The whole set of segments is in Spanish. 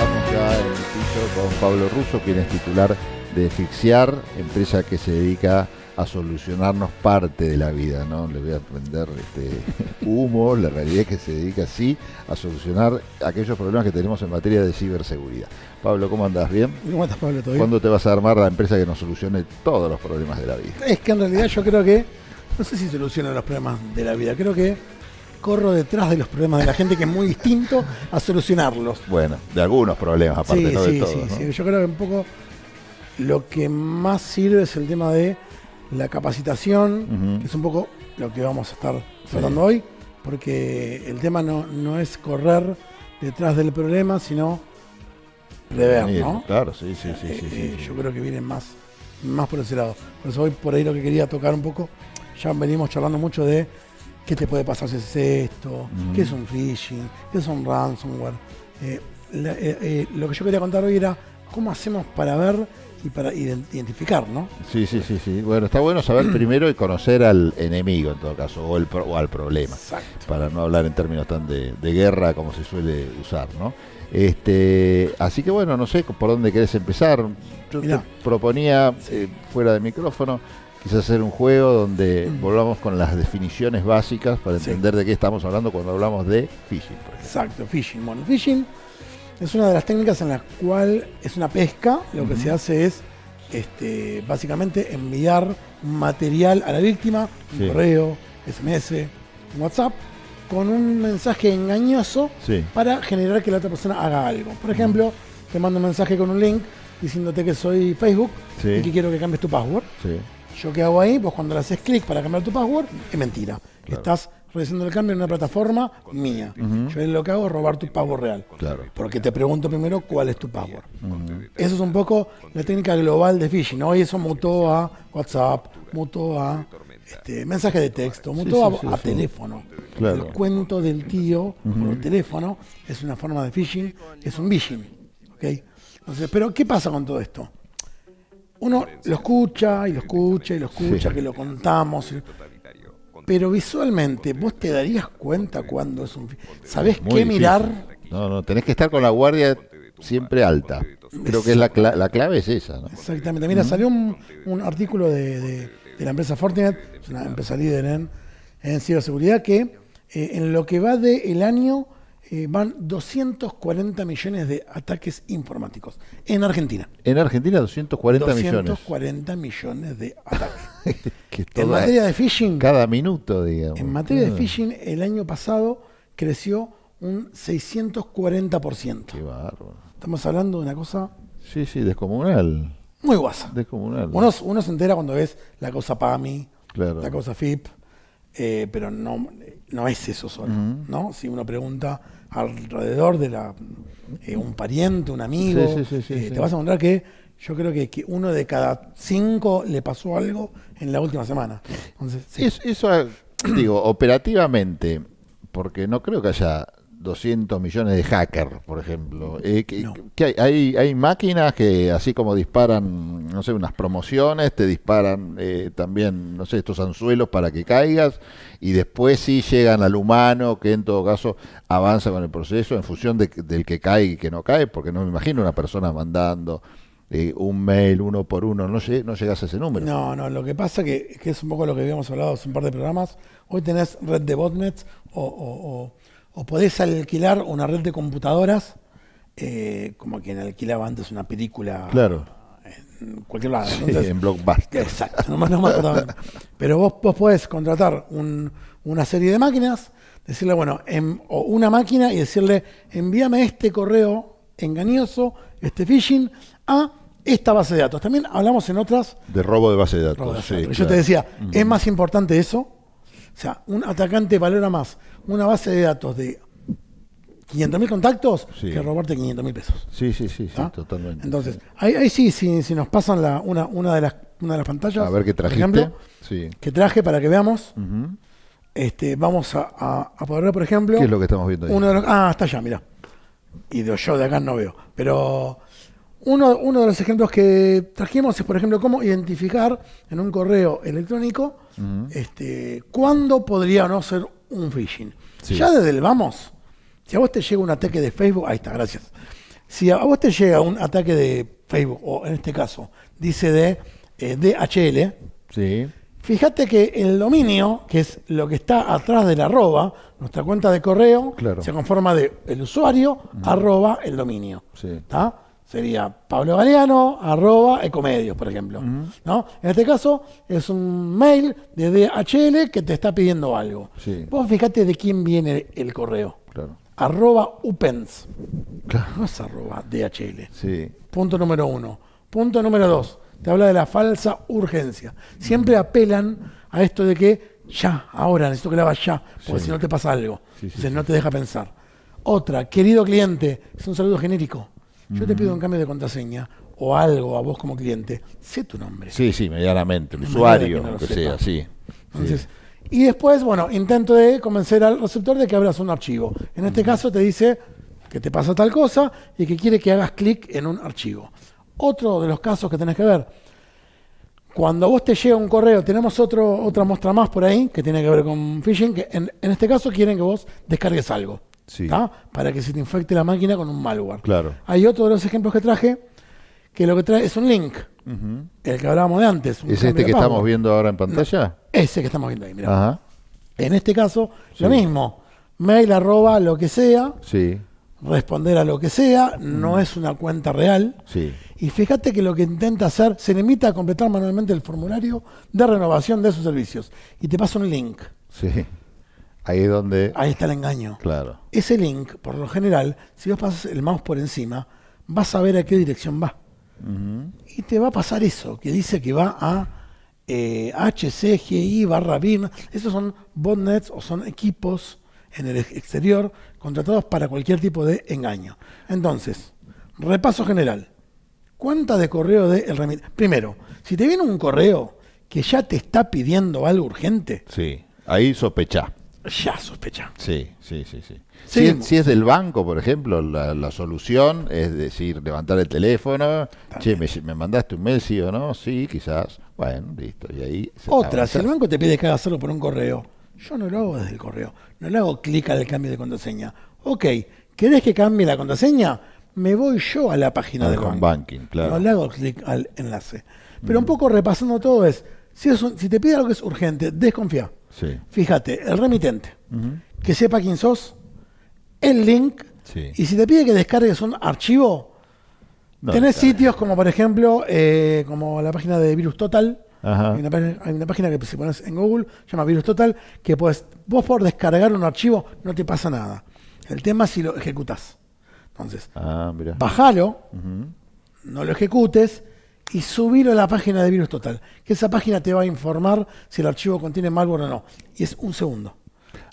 Estamos ya en el piso con Pablo Russo, quien es titular de Fixiar, empresa que se dedica a solucionarnos parte de la vida, ¿no? Le voy a vender este humo, la realidad es que se dedica así a solucionar aquellos problemas que tenemos en materia de ciberseguridad. Pablo, ¿cómo andás? ¿Bien? ¿Cómo estás, Pablo? ¿Cuándo te vas a armar la empresa que nos solucione todos los problemas de la vida? Es que en realidad yo creo que, no sé si soluciona los problemas de la vida, creo que corro detrás de los problemas de la gente, que es muy distinto a solucionarlos. Bueno, de algunos problemas aparte, no sí, de Sí, sí, yo creo que un poco lo que más sirve es el tema de la capacitación, que es un poco lo que vamos a estar tratando hoy, porque el tema no, no es correr detrás del problema, sino prever, ¿no? Claro, sí, sí, eh, eh, sí, Yo creo que viene más, más por ese lado. Por eso hoy por ahí lo que quería tocar un poco, ya venimos charlando mucho de qué te puede pasar si es esto, qué es un phishing, qué es un ransomware. Eh, eh, eh, lo que yo quería contar hoy era cómo hacemos para ver y para identificar, ¿no? Sí, sí, sí, sí. Bueno, está bueno saber primero y conocer al enemigo en todo caso, o, el al problema, Exacto. para no hablar en términos tan de, guerra como se suele usar, ¿no? Este, así que bueno, no sé por dónde querés empezar. Yo proponía, fuera de micrófono, quise hacer un juego donde volvamos con las definiciones básicas para entender de qué estamos hablando cuando hablamos de phishing. Exacto, phishing. Bueno, phishing es una de las técnicas en la cual es una pesca, lo que se hace es este, básicamente enviar material a la víctima, correo, SMS, WhatsApp, con un mensaje engañoso para generar que la otra persona haga algo. Por ejemplo, te mando un mensaje con un link diciéndote que soy Facebook y que quiero que cambies tu password. ¿Yo qué hago ahí? Pues cuando le haces clic para cambiar tu password, es mentira. Estás realizando el cambio en una plataforma mía. Yo lo que hago es robar tu password real. Claro. Porque te pregunto primero cuál es tu password. Eso es un poco la técnica global de phishing. Hoy eso mutó a WhatsApp, mutó a este, mensaje de texto, mutó a, teléfono. El cuento del tío por teléfono es una forma de phishing, es un phishing. ¿okay? Entonces, pero ¿qué pasa con todo esto? uno lo escucha y lo escucha y lo escucha, que lo contamos. Pero visualmente, vos te darías cuenta cuando es un ¿Sabés qué mirar? No, no, tenés que estar con la guardia siempre alta. Creo que la, clave es esa. Exactamente. Mira, salió un, artículo de, la empresa Fortinet, una empresa líder en, en ciberseguridad, que eh, en lo que va del año eh, van 240 millones de ataques informáticos en Argentina. En Argentina 240, millones. 240 millones de ataques. en materia de phishing... Cada minuto, digamos. En materia de ah. phishing, el año pasado creció un 640%. Qué bárbaro. Estamos hablando de una cosa... Sí, sí, descomunal. Muy guasa. Descomunal. Uno, se entera cuando ves la cosa PAMI, la cosa FIP, eh, pero no, no es eso solo, ¿no? Si uno pregunta alrededor de la, eh, un pariente, un amigo, eh, te vas a encontrar que yo creo que, uno de cada cinco le pasó algo en la última semana. Entonces, eso, eso, digo, operativamente, porque no creo que haya 200 millones de hackers, por ejemplo. Eh, que, hay, hay, máquinas que, así como disparan, no sé, unas promociones, te disparan eh, también, no sé, estos anzuelos para que caigas y después sí llegan al humano que en todo caso avanza con el proceso en función del que cae y que no cae, porque no me imagino una persona mandando eh, un mail uno por uno, no, llegas a ese número. No, no, lo que pasa que, que es un poco lo que habíamos hablado hace un par de programas, hoy tenés red de botnets o, o o podés alquilar una red de computadoras, eh, como quien alquilaba antes una película. Claro. En cualquier lado. en Blockbuster. Exacto, nomás, nomás Pero vos, podés contratar una serie de máquinas, decirle, bueno, em, o una máquina y decirle, envíame este correo engañoso, este phishing, a esta base de datos. También hablamos en otras. De robo de base de datos. Yo te decía, es más importante eso. O sea, un atacante valora más una base de datos de 500.000 contactos que robarte 500.000 pesos. Sí, sí, sí, ¿Ah? totalmente. Entonces, ahí, sí, si, nos pasan una, una, de las, las pantallas, a ver qué trajiste. Por ejemplo, que traje para que veamos. este, vamos a, a, poder ver, por ejemplo. ¿Qué es lo que estamos viendo ahí? Uno de ah, está allá, mira. Y de, yo de acá no veo. Pero uno, de los ejemplos que trajimos es, por ejemplo, cómo identificar en un correo electrónico este, cuándo podría o no ser un phishing. Ya desde el vamos, si a vos te llega un ataque de Facebook, ahí está, gracias. Si a vos te llega un ataque de Facebook, o en este caso, dice de eh, DHL, fíjate que el dominio, que es lo que está atrás del arroba, nuestra cuenta de correo, se conforma de el usuario, arroba, el dominio. ¿Está? sería Pablo Galeano, arroba ecomedios, por ejemplo. ¿no? En este caso es un mail de DHL que te está pidiendo algo. Vos fijate de quién viene el correo. Claro. Arroba upens. Claro. es arroba DHL. Sí. Punto número uno. Punto número dos. Te habla de la falsa urgencia. Siempre apelan a esto de que ya, ahora, necesito que la vas ya, porque si no te pasa algo. Sí, no te deja pensar. Otra, querido cliente, es un saludo genérico. Yo te pido un cambio de contraseña o algo a vos como cliente, sé tu nombre. Sí, sí, medianamente, el usuario, lo que sea, sí. Entonces, Y después, bueno, intento de convencer al receptor de que abras un archivo. En este caso te dice que te pasa tal cosa y que quiere que hagas clic en un archivo. Otro de los casos que tenés que ver, cuando a vos te llega un correo, tenemos otro, otra muestra más por ahí que tiene que ver con phishing, que en este caso quieren que vos descargues algo. Para que se te infecte la máquina con un malware. Claro. Hay otro de los ejemplos que traje que lo que trae es un link, el que hablábamos de antes. ¿Es este que estamos viendo ahora en pantalla? ese que estamos viendo ahí, mira. En este caso, lo mismo. Mail arroba lo que sea. Sí. Responder a lo que sea, no mm. es una cuenta real. Y fíjate que lo que intenta hacer, se limita a completar manualmente el formulario de renovación de sus servicios. Y te pasa un link. Sí. Ahí donde. Ahí está el engaño. Claro. Ese link, por lo general, si vos pasas el mouse por encima, vas a ver a qué dirección va. Y te va a pasar eso, que dice que va a HCGI eh, barra BIM. Esos son botnets o son equipos en el exterior contratados para cualquier tipo de engaño. Entonces, repaso general. Cuenta de correo de el Primero, si te viene un correo que ya te está pidiendo algo urgente. Sí, ahí sospechás ya sospechamos. Sí, sí, sí, sí. Si es, del banco, por ejemplo, la, solución es decir, levantar el teléfono, che, me, mandaste un mail, sí o no, sí, quizás, bueno, listo, y ahí... Otra, si el banco te pide que hagas hacerlo por un correo, yo no lo hago desde el correo, no le hago clic al cambio de contraseña. Ok, ¿querés que cambie la contraseña? Me voy yo a la página de banco. Banking, claro. No le hago clic al enlace. Pero un mm. poco repasando todo es, si te pide algo que es urgente, desconfía. Fíjate, el remitente, que sepa quién sos, el link, y si te pide que descargues un archivo, tenés sitios como por ejemplo, eh, como la página de Virus Total, Hay, una, página que si pones en Google, llama Virus Total, que puedes, vos por descargar un archivo no te pasa nada. El tema es si lo ejecutás. Entonces, ah, bájalo no lo ejecutes, y subirlo a la página de Virus Total, que esa página te va a informar si el archivo contiene malware o no. Y es un segundo.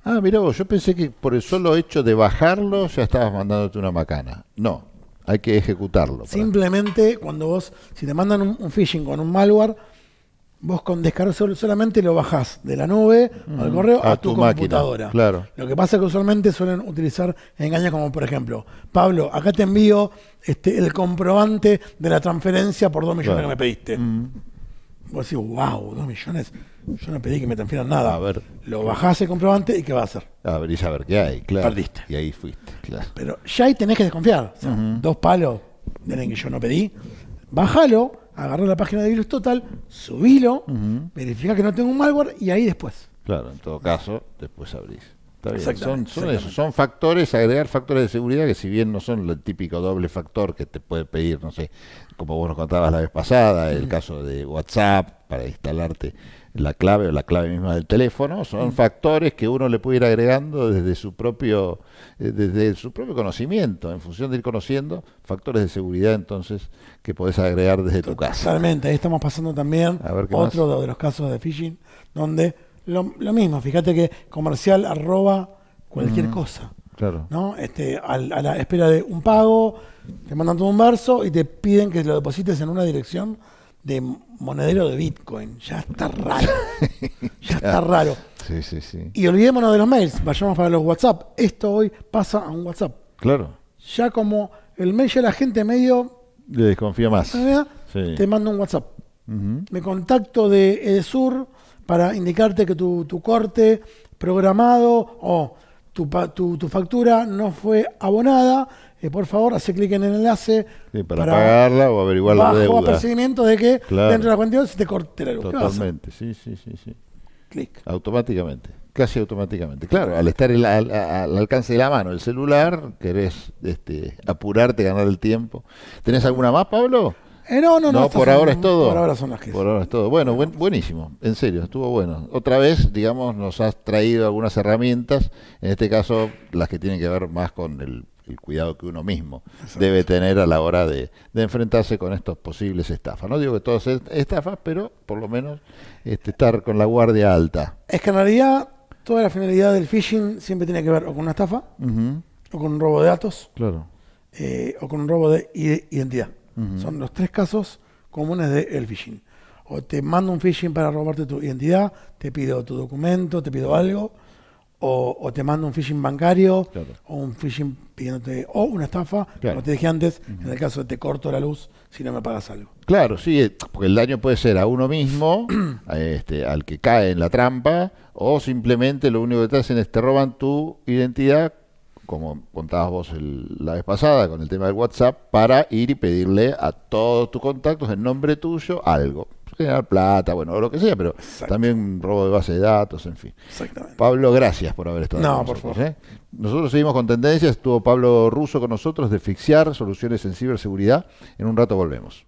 Ah, mira vos, yo pensé que por el solo hecho de bajarlo ya estabas mandándote una macana. No, hay que ejecutarlo. Simplemente cuando vos, si te mandan un phishing con un malware, vos con descargar solamente lo bajás de la nube al correo a, tu, computadora. Lo que pasa es que usualmente suelen utilizar engaños como por ejemplo, Pablo, acá te envío este, el comprobante de la transferencia por dos millones que me pediste. Vos decís, wow, 2 millones, yo no pedí que me transfieran nada. A ver. Lo bajás el comprobante y ¿qué va a hacer? A ver, y ver qué hay, claro. Y ahí fuiste, Pero ya ahí tenés que desconfiar. Dos palos, tienen que yo no pedí. Bájalo agarrar la página de Virus Total, subilo, verifica que no tengo un malware y ahí después. Claro, en todo caso, después abrís. Son, son factores, agregar factores de seguridad que si bien no son el típico doble factor que te puede pedir, no sé, como vos nos contabas la vez pasada, el caso de WhatsApp para instalarte la clave o la clave misma del teléfono, son factores que uno le puede ir agregando desde su propio, eh, desde su propio conocimiento, en función de ir conociendo factores de seguridad entonces que podés agregar desde tu casa. Totalmente, ahí estamos pasando también A otro de los casos de phishing, donde lo, mismo, fíjate que comercial arroba cualquier cosa. Claro. ¿no? Este, a, a, la espera de un pago, te mandan todo un verso y te piden que lo deposites en una dirección de monedero de Bitcoin. Ya está raro. ya está raro. Sí, sí, sí. Y olvidémonos de los mails, vayamos para los WhatsApp. Esto hoy pasa a un WhatsApp. Claro. Ya como el mail ya la gente medio... Le desconfía más. Sí. Te mando un WhatsApp. Me contacto de Edesur para indicarte que tu, tu corte programado o tu, tu, factura no fue abonada, eh, por favor, hace clic en el enlace. para, pagarla o averiguar la deuda. de que dentro de la cuenta se te corte la luz. Totalmente, sí, sí, sí. sí. Clic. Automáticamente, casi automáticamente. Claro, al estar el, al, alcance de la mano el celular, querés este, apurarte, ganar el tiempo. ¿Tenés alguna más, Pablo? Eh, no, no, no. por ahora es todo. Por ahora son las que Por ahora es todo. Bueno, buenísimo. En serio, estuvo bueno. Otra vez, digamos, nos has traído algunas herramientas. En este caso, las que tienen que ver más con el, cuidado que uno mismo debe tener a la hora de, enfrentarse con estos posibles estafas. No digo que todas estafas, pero por lo menos este, estar con la guardia alta. Es que en realidad toda la finalidad del phishing siempre tiene que ver o con una estafa, o con un robo de datos, claro. Eh, o con un robo de identidad. Son los tres casos comunes del el phishing. O te mando un phishing para robarte tu identidad, te pido tu documento, te pido algo, o, te mando un phishing bancario, o un phishing pidiéndote, o una estafa, como te dije antes, en el caso de te corto la luz si no me pagas algo. Claro, sí, eh, porque el daño puede ser a uno mismo, este, al que cae en la trampa, o simplemente lo único que te hacen es te roban tu identidad como contabas vos la vez pasada con el tema del WhatsApp, para ir y pedirle a todos tus contactos en nombre tuyo algo. Generar plata, bueno, o lo que sea, pero también robo de base de datos, en fin. Exactamente. Pablo, gracias por haber estado no, Por favor. ¿eh? Nosotros seguimos con tendencias. Estuvo Pablo Russo con nosotros de Fixiar Soluciones en Ciberseguridad. En un rato volvemos.